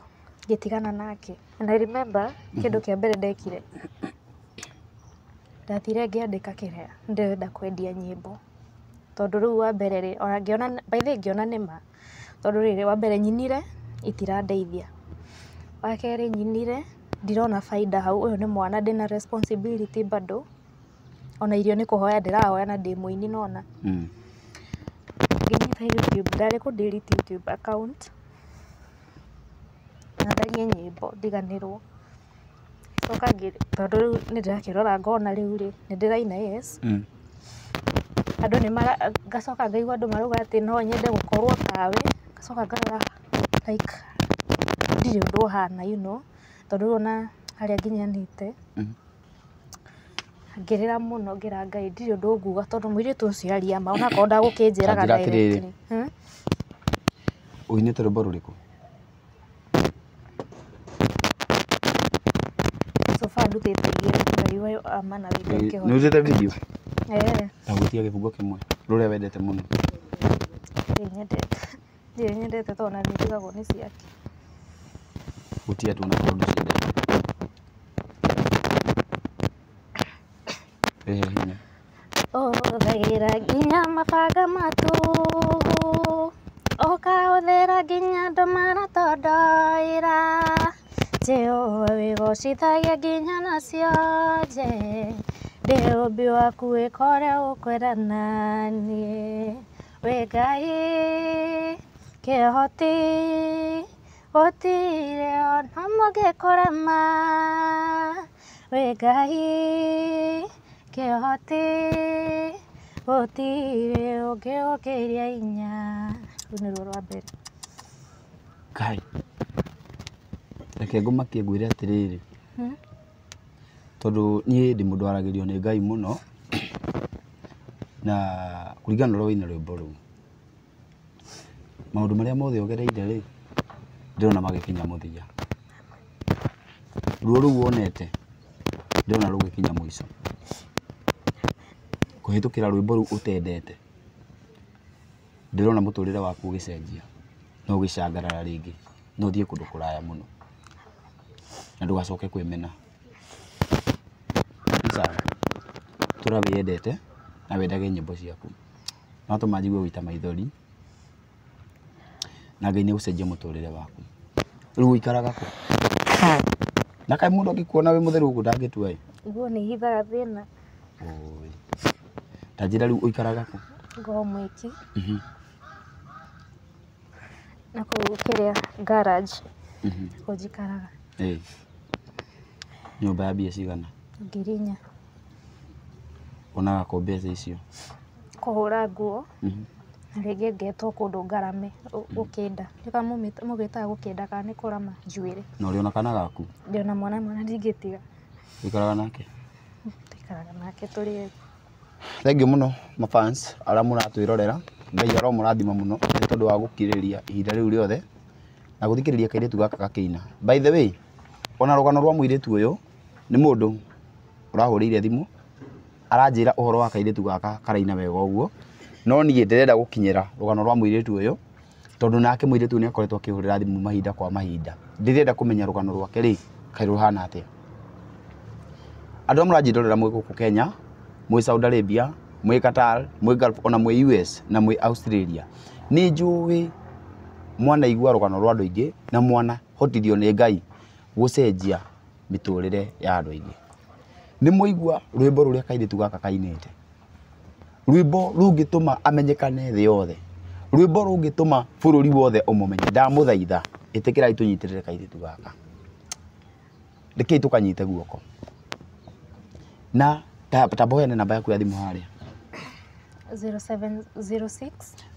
ngĩtigana nake. And I remember kĩndũ mhm. kĩa mbere ndekire, ndathire ngĩandĩka kĩrĩa ndĩrenda kwendia nyĩmbo, tondũ rĩu wa mbere rĩ, ona ngĩona by the way ngĩona nĩ ma tondũ rĩrĩ, wa mbere nyinire itirandeithia, wa kerĩ nyinire ndirona bainda hau, ũyũ nĩ mwana ndĩna responsibility bado, ona irio nĩ kũhoya ndĩrahoya na ndĩ mũini nĩwona. Mm. Ngĩnyita YouTube, ndarĩ kũ delete YouTube account natharie nyĩmbo ndiganĩrwo, ngacoka tondũ rĩu nĩ ndĩrakĩrora ngona rĩu rĩ nĩ ndĩraina yes, mm. andũ nĩ mara ngacoka ngaigua andũ marauga atĩ no nyende gũkorwo tawe, ngacoka ngarora like ndirĩ ũndũ ũhana you know tondũ rĩu ona harĩa nginyanĩte, mm. ngĩrĩra mũno ngĩĩra Ngai ndirĩ ũndũ nguga tondũ mũirĩtu ũcio aria ma onakorwo ndagũkĩnjĩraga directly. Hmm? Ũinĩte rwĩmbo rũrĩkũ? ndu tithagia ngai wa ama na wika kiho ni uzite video eh na gutia gibungo kimwe ruria wendete muno nyendete ndire nyendete tondu na ndigagwo ni ciake gutia tu na kundu ciendete eh hinya Othaira nginya mabanga matu Oka othera nginya ndomara tondoira njeo wĩgocithagie nginya na cionje ndĩ ũmbi waku wĩka ũrĩa ũkwenda naniĩ wĩ ngai kĩhoti gũtirĩ ona mũngĩkũrema wĩ ngai kĩhoti gũtirĩ ũngĩ ũkĩria inya rũu nĩruo rwa mbere reke ngũmakie ngwĩre atĩrĩrĩ hmm? tondu niĩ ndi mũndũ waragĩrio nĩ Ngai muno na kũringana na ũrĩa waina rwĩmbo rũu maũndũ marĩa mothe ũgereire rĩ ndĩrona magikinya mũthia ruo rũu wonete ndĩrona rũgĩkinya mũico kũhĩtũkĩra rwĩmbo rũu ũtendete ndĩrona mũtũrĩre waku no na ũgĩcangarara rĩngĩ na ũthiĩ kũndũ kũraya mũno na ndugacoke kwimena tura wiyendete na wendage nyimbo ciaku no tuma njigue guita maithori na ngai nä gå cenjia må tå rä re waku rä u gå ikaraga na kai må ndå angä kuona wä må theru gå ndangä tua guo nä hithaga thä mhm. na ta njä ra rä u å ikaraga kå ngoo mwä mhm. ki na kå gå kä rä a kå njikaraga nyumba ya mbia cigana ngiri inya onaga kå mbeca icio kå hå ra nguo mhm. na rä ngä ngetwo kå ndå ngarame gå kä nda må gä gå kä nda kana nä kå rama rä na å rä ona kana gaku ndä ona mwana mwana ndingä tiga wä karaga nake tũikaraga nake tũrĩ erĩ thengio mũno mafans arĩa mũratwĩrorera ngai aro mũrathima mũno nĩ tondũ wa gũkirĩrĩria ihinda rĩu rĩothe na gũthikĩrĩria kairĩtu gaka gakĩina by the way ona rũgano rwa mũirĩtu ũyũ nä må ndå å rahå rä ire thimå aranjä ra å horo wa kairä tu gaka karaina wega å guo no niä ndärenda gå kinyä ra rå gano rwa må irä tu å yå tondå nake må irä tu nä akoretwo akä hå rä ra thimå mahinda kwa mahinda ndä renda kå menya rå gano rwake rä kairå hana atä andå a må ranjä ndorera mwä gå kå kenya mwä saudi arabia mwä qatar mwä gulf ona mwä us na mwä australia nä njå mwana igua rå gano rwa andå aingä na mwana hotithio nä ngai gå cenjia miturire ya andu aingi ni muigua rwimbo ruria kairitu gaka kainite rwimbo rungituma amenyekane thĩ yothe rwimbo rungituma bũrũri wothe ũmũmenye ndamũthaitha ĩtĩkĩrai tũnyitĩrĩre kairĩtu gaka rekei tũkanyite guoko na tabohene namba yaku ya thimũ haria 0706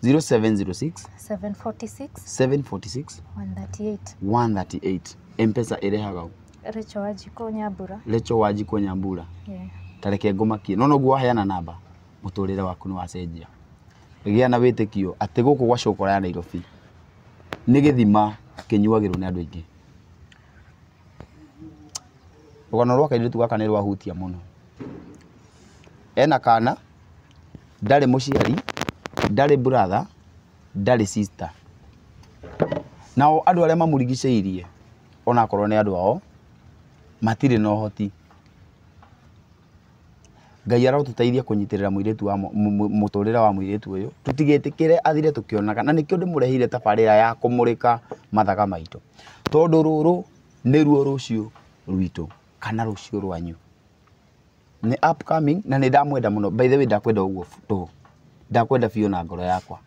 0706 746 746 138 138 mpesa ĩrehaga u Rachel Wanjiku Nyambura. Rachel Wanjiku Nyambura. Yeah. Ta reke ngũmakie. No noguo waheana namba mũtũrĩre waku ni wacenjia. Gĩa na wete kio. Atego gwa cũkũra ya Nairobi nĩ gĩthima kĩnyuagĩrwo nĩ andũ aingĩ. Rũgano rwa kairĩtu gaka nĩ rwahutia mũno. Ena kana ndarĩ mũciari ndarĩ brother ndarĩ sister nao andũ arĩa mamũrigicĩirie onakorwo korone adu ao matirä na hoti ngai arotũteithia kunyitirira muiretu wa mũtũrĩre wa mũirĩtu ũyũ tũtigĩtĩkĩre athire tũkĩonaga na nĩkĩo ndĩmũrehire tabarĩra ya kũmũrĩka mathaga maitũ tondũ rũrũ nĩruo rũciũ rwitũ kana rũciũ rwanyu nĩ upcoming na nĩ ndamwenda mũno by the way ndakwenda ũguo tũhũ ndakwenda biũ na ngoro yakwa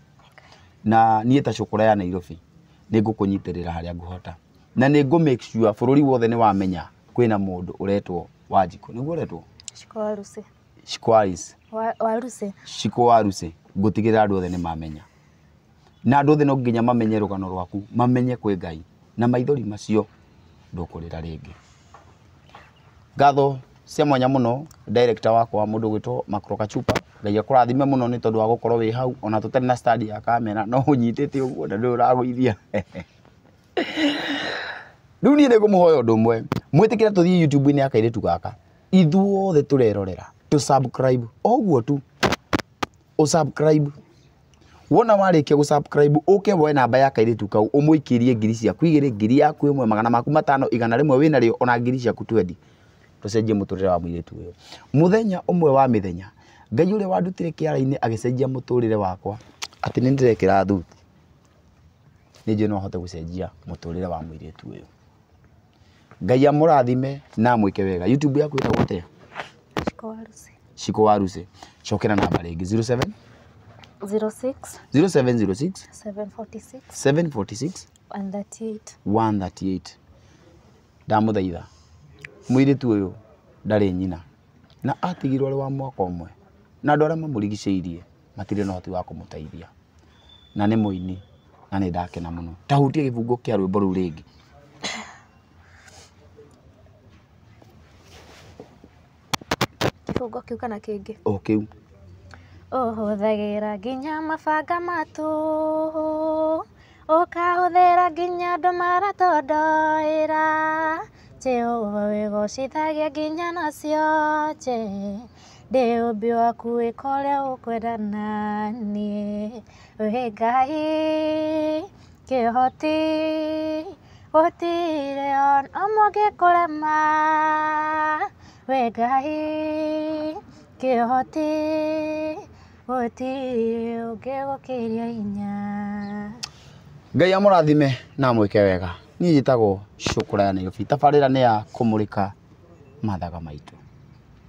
na niĩ ta cũkũra ya Nairobi nĩ ngũkũnyitĩrĩra harĩa ngũhota na nĩ ngũ make sure bũrũri wothe nĩ wamenya kwina mundu uretwo wanjiku niguo uretwo shikwaruse shikwaris waruse shikwaluse ngutigirira andu othe ni mamenya na andu othe no nginya mamenye rugano rwaku mamenye kwi ngai na maithori macio ndukurira ringi ngatho cia mwanya muno director wakwa wa mundu gwitwo makroka chupa ngai akurathime muno ni tondu wa gukorwo wi hau ona tutari na study ya kamera no unyitite uguo na ndu uragwithia riu nie ngumuhoya undu mwe mwitikire tuthii youtube ni tu gaka ithuothe turerorera tu subscribe oguo tu usubscribe wona kia warikia gusubscribe uke woe namba ya kairitu kau umwikirie ngiri ciaku igiri ngiri yaku mwe magana maku matano igana rimwe wina rio ona ngiri ciaku twendi tucenjie muturire wa muiritu uyu muthenya umwe wa mithenya ngai uria wandutire kiara-ini agicenjia muturire wakwa ati nindirekira thuti ninjui no hote gucenjia muturire wa muiritu uyu ngai amurathime na mwike wega youtube yaku itagwo te ciko waruse cokera namba rä 07 06 0706 746 746 138 138 ndamuthaitha mwiritu uyu ndarä nyina na atigirwo arä wa mwaka mwe na andå arĩa mamũrigicĩirie matirĩ na ũhoti wa teithia na må mũini na nä ndakena no tahutie gĩbungo kĩa rwĩmbo rä ngä gĩbungo kĩu kana kĩngĩ o kĩu ũhũthagĩra nginya mabanga matũhũ ũkahũthĩra nginya ndũmara tondoĩra tĩ wĩgocithagia nginya nacio tĩ ndĩ ũmbi waku wĩka ũrĩa ũkwenda naniĩ wĩ Ngai kĩhoti gũtirĩ ona ũmwe ũngĩkũrema we hoti wegai ke wo ke gukiria inya ngai amurathime na mwike wega niä njä tagwo cåkå ya nairobi tabarä ra nä ya kå må rä ka mathaga maitå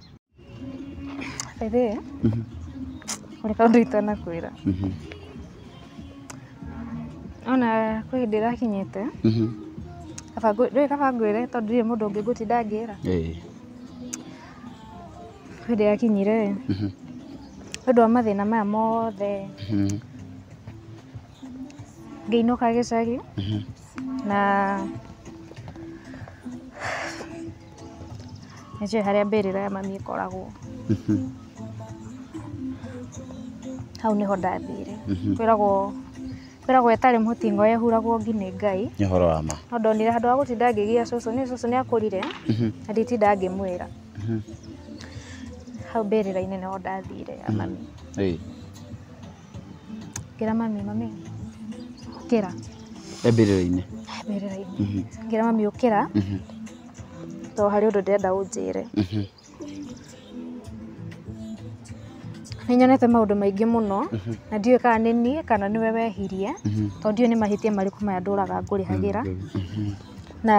å mhm. rä kaå ndå itanakwä ra mhm. ona kwä hä ndä ä rakinyä te mhm. ndå re tondå ndirä må ndå å ngä ngå ra hĩndĩ ĩrĩa akinyire nĩũndũ mm-hmm. wa mathĩna maya mothe mm-hmm. ngĩinũka gĩcagi mm-hmm. na nĩnjũĩ harĩa mbĩrĩra ya mami ĩkoragwo hau nĩho ndathire kwĩragwo kwĩragwo ĩtarĩ mũting'o yehuragwo ngi nĩ Ngai nĩ ũhoro wa ma no ndonire handũ ha gũtinda ngĩgia cũcũ niĩ cũcũ nĩakũrire na nditinda ngĩmwĩra hau mbĩrĩra-inĩ nĩho ndathire ya mm-hmm. mami ngĩra mami mami ũkĩra mbĩrĩra-inĩ mbĩrĩra-inĩ ngĩra mm-hmm. mami ũkĩra mm-hmm. to harĩ ũndũ ndĩrenda ũnjĩre ndå maũndũ maingĩ mũno na ndiũĩ kana nĩ niĩ kana nĩwe wehirie tondũ ndiũĩ nĩ mahĩtia marĩkũ maya ndũraga ngũrĩhagĩra na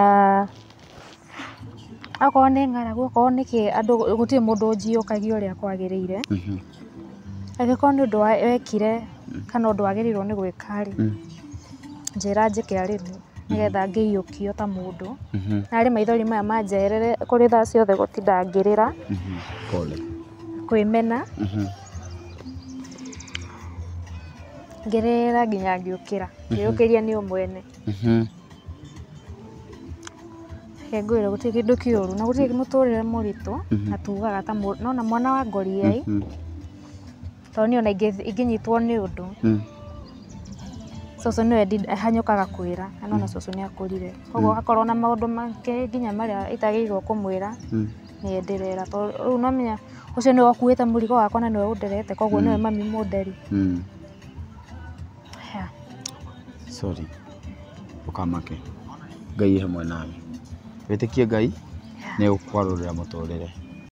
akorwo nĩ ng'aragu akorwo nĩ kĩ andũ gũtirĩ mũndũ ũnjiyũkagia ũrĩa kwagĩrĩire mm-hmm. angĩkorwo nĩ ũndũ wekire kana ũndũ wagĩrĩirwo nĩ gwĩka rĩ mm. njĩra njĩke arĩmu nĩgetha mm-hmm. ngĩiyũkio ta mũndũ mm-hmm. na rĩ maithori maya manjerere kũrĩ thaa ciothe gũtinda ngĩrĩra kwĩmena ngĩrĩra nginya ngĩũkĩra ngĩyũkĩria nĩ ũmwene reke ngwĩre gũtirĩ kĩndũ kĩũru na gũtirĩ mũtũrĩre mũritũ mhm. na tugaga ta nona mwana wa ngoriai mhm. to niĩ ona ingĩnyitwo nĩ ũndũ mhm. cũcũ nĩwe hanyũkaga kwĩra na nona cũcũ nĩakũrire koguo akorwo na maũndũ make nginya marĩa itagĩrĩirwo kũmwĩra nĩwe ndĩrera to rĩu no nginya ũcio nĩwe ũkuĩte mũrigo wakwa na nĩwe ũnderete koguo nĩwe mami mũnderi sorry ũkamake Ngai e hamwe nawe wä tä kie ngai nä å kwarå rä ra må tå rä re